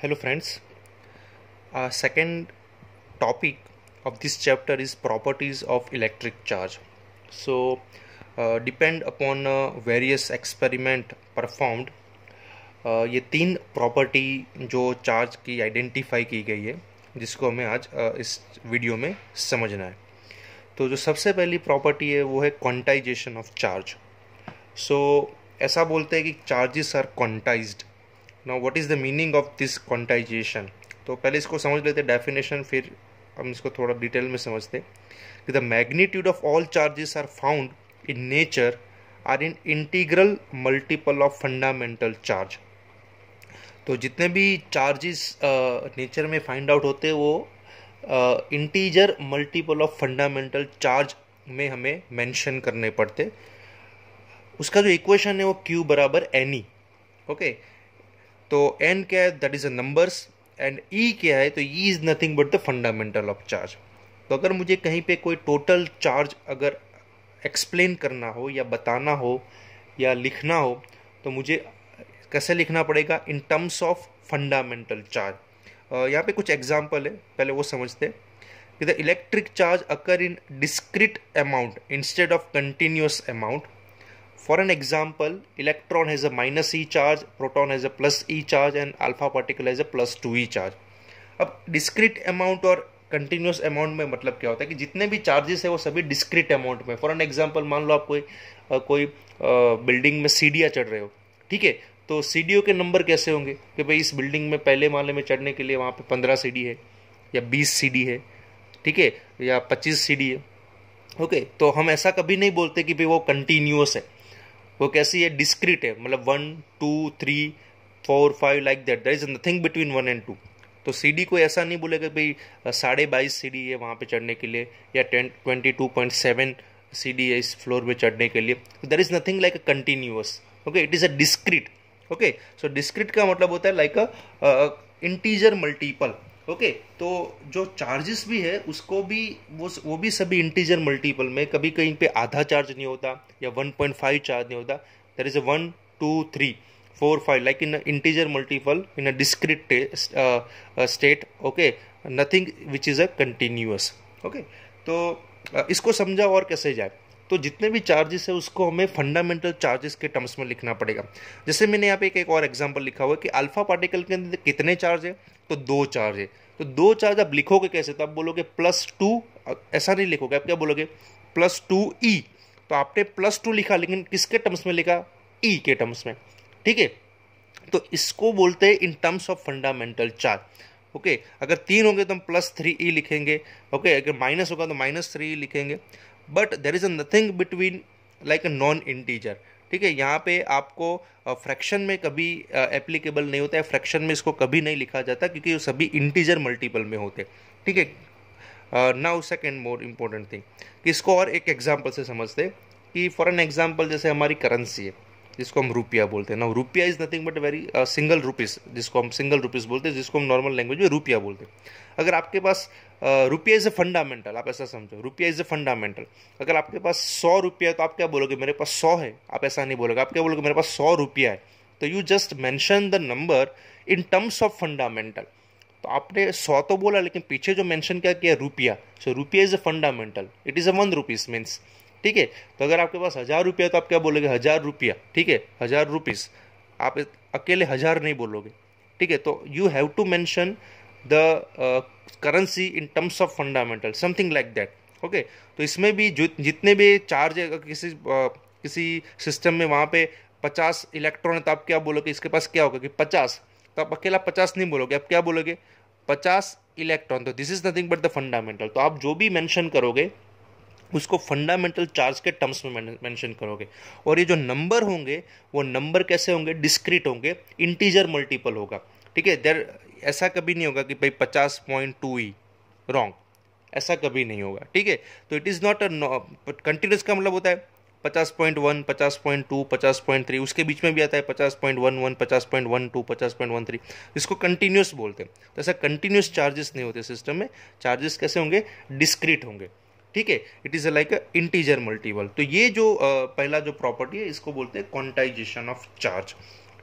Hello friends second topic of this chapter is properties of electric charge so depend upon various experiment performed ये तीन property जो charge की identify की गई है जिसको हमें आज uh, इस वीडियो में समझना है तो जो सबसे पहली प्रॉपर्टी है वो है क्वांटाइजेशन ऑफ चार्ज सो ऐसा बोलते हैं कि charges are quantized now what is the meaning of this quantization तो पहले इसको समझ लेते डेफिनेशन फिर हम इसको थोड़ा डिटेल में समझते कि the magnitude of all charges are found in nature are in integral multiple of fundamental charge तो जितने भी चार्जेस नेचर में फाइंड आउट होते हैं वो integer multiple of fundamental charge में हमें मेंशन करने पड़ते उसका जो इक्वेशन है वो क्यू बराबर एनी ओके e, okay? तो एन क्या है that is a numbers and e क्या है तो e is nothing but the fundamental of charge तो अगर मुझे कहीं पे कोई टोटल चार्ज अगर एक्सप्लेन करना हो या बताना हो या लिखना हो तो मुझे कैसे लिखना पड़ेगा in terms of fundamental charge यहाँ पे कुछ एग्जाम्पल है पहले वो समझते हैं the electric charge occur in discrete amount instead of continuous amount For an example, electron has a minus e charge, proton has a plus e charge and alpha particle has a plus 2e charge. अब discrete amount और continuous amount में मतलब क्या होता है कि जितने भी चार्जेस है वो सभी डिस्क्रिट अमाउंट में फॉर एन एग्जाम्पल मान लो आप कोई आ, कोई बिल्डिंग में सीढ़ियाँ चढ़ रहे हो ठीक है तो सीढ़ियों के नंबर कैसे होंगे कि भाई इस बिल्डिंग में पहले माले में चढ़ने के लिए वहाँ पे पंद्रह सीढ़ी है या बीस सीढ़ी है ठीक है या पच्चीस सीढ़ी है ओके तो हम ऐसा कभी नहीं बोलते कि भाई वो कंटिन्यूस है वो कैसी है डिस्क्रीट है मतलब one two three four five like that there is nothing between one and two तो सी को ऐसा नहीं बोलेगा भाई साढ़े बाईस सी है वहाँ पे चढ़ने के लिए या ten twenty two point seven d है इस फ्लोर पे चढ़ने के लिए there is nothing like a continuous okay it is a discrete okay so discrete का मतलब होता है like a integer multiple okay तो जो चार्जेस भी है उसको भी वो वो भी सभी इंटीजर मल्टीपल में कभी कहीं पे आधा चार्ज नहीं होता या 1.5 चार्ज नहीं होता there is a one two three four five like in integer multiple in a discrete state okay nothing which is a continuous okay तो uh, इसको समझा और कैसे जाए तो जितने भी चार्जेस है उसको हमें फंडामेंटल चार्जेस के टर्म्स में लिखना पड़ेगा जैसे मैंने यहाँ पे एक, एक और एग्जाम्पल लिखा हुआ है कि अल्फा पार्टिकल के अंदर कितने चार्ज है तो दो चार्ज है तो दो चार्ज आप लिखोगे कैसे तो आप बोलोगे प्लस टू ऐसा नहीं लिखोगे आप क्या बोलोगे प्लस टू ई तो आपने प्लस टू लिखा लेकिन किसके टर्म्स में लिखा ई e के टर्म्स में ठीक है तो इसको बोलते हैं in terms of fundamental charge okay अगर तीन होंगे तो हम प्लस थ्री ई लिखेंगे ओके अगर माइनस होगा तो माइनस थ्री ई लिखेंगे but there is a nothing between like a non integer ठीक है यहाँ पे आपको फ्रैक्शन में कभी एप्लीकेबल नहीं होता है फ्रैक्शन में इसको कभी नहीं लिखा जाता क्योंकि वो सभी इंटीजर मल्टीपल में होते ठीक है now second more important thing इसको और एक एग्जाम्पल से समझते कि फॉर एन एग्जाम्पल जैसे हमारी करेंसी है जिसको हम रुपया बोलते हैं ना rupaya is nothing but very single rupees जिसको हम सिंगल रुपीस बोलते हैं जिसको हम नॉर्मल लैंग्वेज में रुपया बोलते हैं अगर आपके पास रुपया इज़ ए फंडामेंटल आप ऐसा समझो रुपया इज़ ए फंडामेंटल अगर आपके पास सौ रुपया है तो आप क्या बोलोगे मेरे पास सौ है आप ऐसा नहीं बोलोगे आप क्या बोलोगे मेरे पास सौ रुपया है तो you just mention the number in terms of fundamental तो आपने सौ तो बोला लेकिन पीछे जो मैंशन क्या किया रुपया सो rupaya is a fundamental it is a one rupees means ठीक है तो अगर आपके पास हज़ार रुपया तो आप क्या बोलोगे हज़ार रुपया ठीक है हज़ार रुपीज़ आप अकेले हज़ार नहीं बोलोगे ठीक है तो you have to mention the currency in terms of fundamental something like that okay तो इसमें भी जो जितने भी चार्ज किसी uh, किसी सिस्टम में वहाँ पे पचास इलेक्ट्रॉन है तो आप क्या बोलोगे इसके पास क्या होगा कि पचास तो आप अकेला पचास नहीं बोलोगे आप क्या बोलोगे पचास इलेक्ट्रॉन तो this is nothing but the fundamental तो आप जो भी मेंशन करोगे उसको फंडामेंटल चार्ज के टर्म्स में मेंशन करोगे और ये जो नंबर होंगे वो नंबर कैसे होंगे डिस्क्रीट होंगे इंटीजर मल्टीपल होगा ठीक है देर ऐसा कभी नहीं होगा कि भाई पचास point two e e, wrong ऐसा कभी नहीं होगा ठीक है तो it is not a continuous का मतलब होता है पचास पॉइंट वन पचास पॉइंट टू पचास पॉइंट थ्री उसके बीच में भी आता है पचास पॉइंट वन वन पचास पॉइंट वन टू पचास पॉइंट वन थ्री इसको कंटिन्यूस बोलते हैं तो ऐसा कंटिन्यूस चार्जेस नहीं होते सिस्टम में चार्जेस कैसे होंगे डिस्क्रीट होंगे ठीक है it is like a integer multiple तो ये जो पहला जो प्रॉपर्टी है इसको बोलते हैं क्वांटाइजेशन ऑफ चार्ज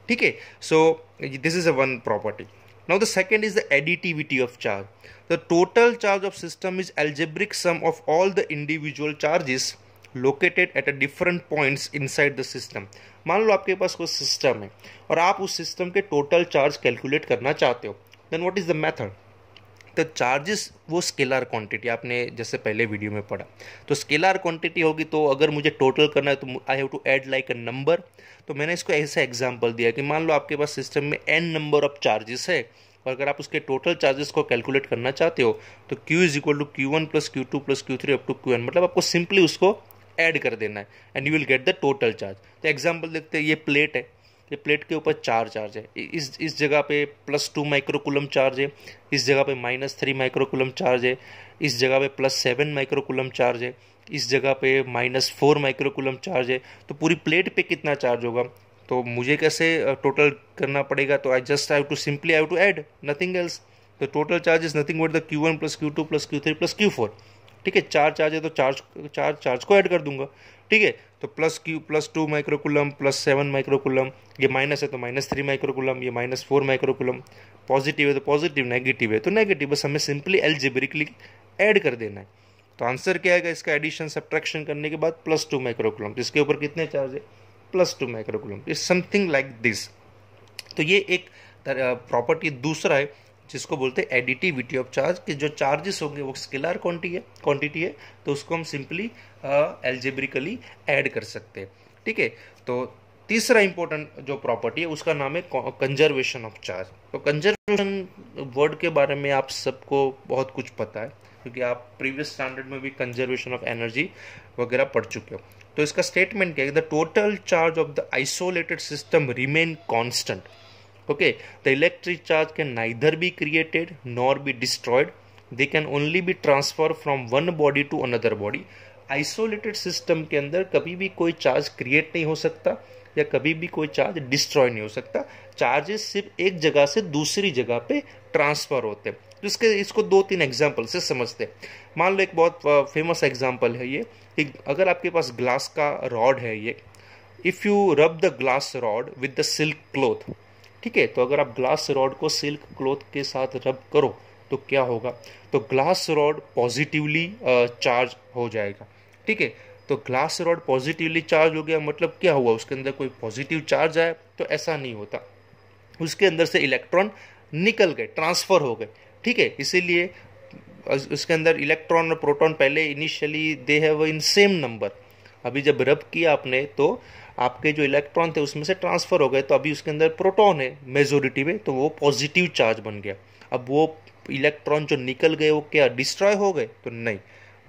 ठीक है so this is a one property now the second is the additivity of charge the total charge of system is algebraic sum of all the individual charges located at a different points inside the system मान लो आपके पास कोई system है और आप उस system के total charge calculate करना चाहते हो then what is the method तो चार्जेस वो स्केलर क्वांटिटी आपने जैसे पहले वीडियो में पढ़ा तो स्केलर क्वांटिटी होगी तो अगर मुझे टोटल करना है तो I have to add like a number तो मैंने इसको ऐसा एग्जाम्पल दिया कि मान लो आपके पास सिस्टम में एन नंबर ऑफ चार्जेस है और अगर आप उसके टोटल चार्जेस को कैलकुलेट करना चाहते हो तो q is equal to q one plus q two plus q three up to q n मतलब आपको सिंपली उसको ऐड कर देना है and you will get the total charge तो एग्जाम्पल देखते हैं ये प्लेट है तो प्लेट के ऊपर चार चार्ज है इस इस जगह पे प्लस टू माइक्रोकुलम चार्ज है इस जगह पे माइनस थ्री माइक्रोकुलम चार्ज है इस जगह पे प्लस सेवन माइक्रोकुलम चार्ज है इस जगह पे माइनस फोर माइक्रोकुलम चार्ज है तो पूरी प्लेट पे कितना चार्ज होगा तो मुझे कैसे टोटल करना पड़ेगा तो I just have to simply have to add nothing else the total charge is nothing but the q one plus q two plus q three plus q four ठीक है चार चार्ज है तो चार्ज चार charge को add कर दूंगा ठीक है तो plus q plus two microcoulomb plus seven microcoulomb ये माइनस है तो माइनस थ्री माइक्रोकुलम ये माइनस फोर माइक्रोकुलम पॉजिटिव है तो पॉजिटिव नेगेटिव है तो नेगेटिव बस हमें सिंपली एल्जेब्रिकली ऐड कर देना है तो आंसर क्या आएगा इसका एडिशन सब्ट्रैक्शन करने के बाद प्लस टू माइक्रोकुलम इसके ऊपर कितने चार्ज है plus two microcoulomb is something like this तो ये एक प्रॉपर्टी दूसरा है जिसको बोलते हैं एडिटिविटी ऑफ चार्ज कि जो चार्जेस होंगे वो स्केलर क्वांटिटी है क्वांटिटी है तो उसको हम सिंपली एल्जेब्रिकली ऐड कर सकते हैं ठीक है तो तीसरा इंपॉर्टेंट जो प्रॉपर्टी है उसका नाम है कंजर्वेशन ऑफ चार्ज तो कंजर्वेशन वर्ड के बारे में आप सबको बहुत कुछ पता है क्योंकि आप प्रीवियस स्टैंडर्ड में भी कंजर्वेशन ऑफ एनर्जी वगैरह पढ़ चुके हो तो इसका स्टेटमेंट क्या है the total charge of the isolated system remain constant okay the electric charge can neither be created nor be destroyed they can only be transfer from one body to another body isolated system के अंदर कभी भी कोई charge create नहीं हो सकता या कभी भी कोई चार्ज डिस्ट्रॉय नहीं हो सकता चार्जेस सिर्फ एक जगह से दूसरी जगह पे ट्रांसफर होते हैं तो इसके इसको दो तीन एग्जाम्पल से समझते हैं मान लो एक बहुत फेमस एग्जाम्पल है ये कि अगर आपके पास ग्लास का रॉड है ये if you rub the glass rod with the silk cloth ठीक है तो अगर आप ग्लास रॉड को सिल्क क्लोथ के साथ रब करो तो क्या होगा तो ग्लास रॉड पॉजिटिवली चार्ज हो जाएगा ठीक है तो ग्लास रॉड पॉजिटिवली चार्ज हो गया मतलब क्या हुआ उसके अंदर कोई पॉजिटिव चार्ज आया तो ऐसा नहीं होता उसके अंदर से इलेक्ट्रॉन निकल गए ट्रांसफर हो गए ठीक है इसीलिए उसके अंदर इलेक्ट्रॉन और प्रोटॉन पहले initially they have in same number अभी जब रब किया आपने तो आपके जो इलेक्ट्रॉन थे उसमें से ट्रांसफ़र हो गए तो अभी उसके अंदर प्रोटॉन है मेजोरिटी में तो वो पॉजिटिव चार्ज बन गया अब वो इलेक्ट्रॉन जो निकल गए वो क्या डिस्ट्रॉय हो गए तो नहीं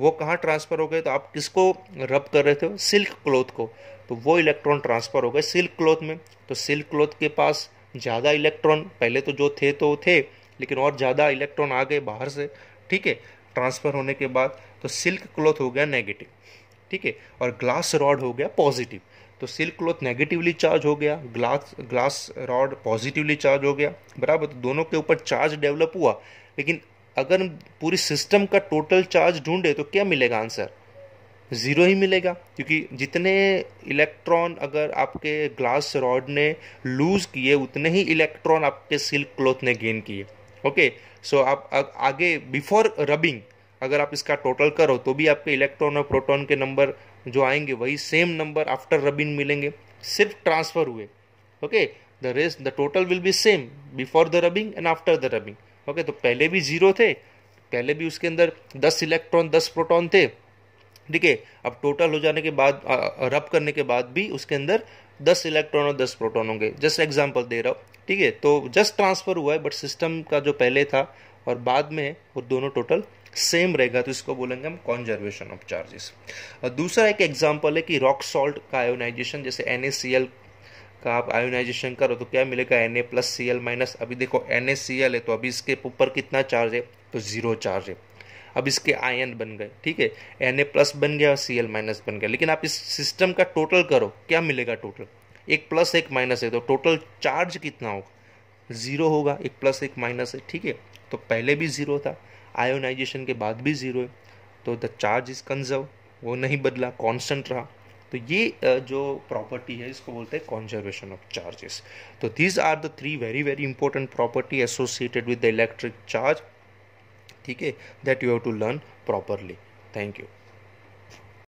वो कहाँ ट्रांसफ़र हो गए तो आप किसको रब कर रहे थे सिल्क क्लोथ को तो वो इलेक्ट्रॉन ट्रांसफ़र हो गए सिल्क क्लोथ में तो सिल्क क्लोथ के पास ज़्यादा इलेक्ट्रॉन पहले तो जो थे तो थे लेकिन और ज़्यादा इलेक्ट्रॉन आ गए बाहर से ठीक है ट्रांसफ़र होने के बाद तो सिल्क क्लोथ हो गया नेगेटिव ठीक है और ग्लास रॉड हो गया पॉजिटिव तो सिल्क क्लॉथ नेगेटिवली चार्ज हो गया glass glass rod positively charge हो गया बराबर तो दोनों के ऊपर चार्ज डेवलप हुआ लेकिन अगर पूरी सिस्टम का टोटल चार्ज ढूंढे तो क्या मिलेगा आंसर ज़ीरो ही मिलेगा क्योंकि जितने इलेक्ट्रॉन अगर आपके ग्लास रॉड ने लूज़ किए उतने ही इलेक्ट्रॉन आपके सिल्क क्लॉथ ने गेन किए ओके सो आप आगे बिफोर रबिंग अगर आप इसका टोटल करो तो भी आपके इलेक्ट्रॉन और प्रोटॉन के नंबर जो आएंगे वही सेम नंबर आफ्टर रबिन मिलेंगे सिर्फ ट्रांसफर हुए okay the rest the total will be same before the rubbing and after the rubbing okay तो पहले भी जीरो थे पहले भी उसके अंदर दस इलेक्ट्रॉन दस प्रोटॉन थे ठीक है अब टोटल हो जाने के बाद रब करने के बाद भी उसके अंदर दस इलेक्ट्रॉन और दस प्रोटॉन होंगे जस्ट एग्जाम्पल दे रहा हूँ ठीक है तो जस्ट ट्रांसफर हुआ है बट सिस्टम का जो पहले था और बाद में है वो दोनों टोटल सेम रहेगा तो इसको बोलेंगे हम कॉन्जर्वेशन ऑफ चार्जेस दूसरा एक एग्जाम्पल है कि रॉक सॉल्ट का आयोनाइजेशन जैसे एन का आप आयोनाइजेशन करो तो क्या मिलेगा N A plus C L minus अभी देखो एन ए सी एल है तो अभी इसके ऊपर कितना चार्ज है तो ज़ीरो चार्ज है अब इसके आयन बन गए ठीक है एन ए प्लस बन गया और सी एल माइनस बन गया लेकिन आप इस सिस्टम का टोटल करो क्या मिलेगा टोटल एक प्लस एक माइनस है तो टोटल चार्ज कितना होगा ज़ीरो होगा एक प्लस एक माइनस है ठीक है तो पहले भी ज़ीरो था आयोनाइजेशन के बाद भी ज़ीरो है तो द चार्ज इज़ कंजर्व वो नहीं बदला कॉन्स्टेंट रहा तो ये जो प्रॉपर्टी है इसको बोलते हैं कॉन्जर्वेशन ऑफ चार्जेस तो these are the three very very important property associated with the electric charge ठीक है that you have to learn properly thank you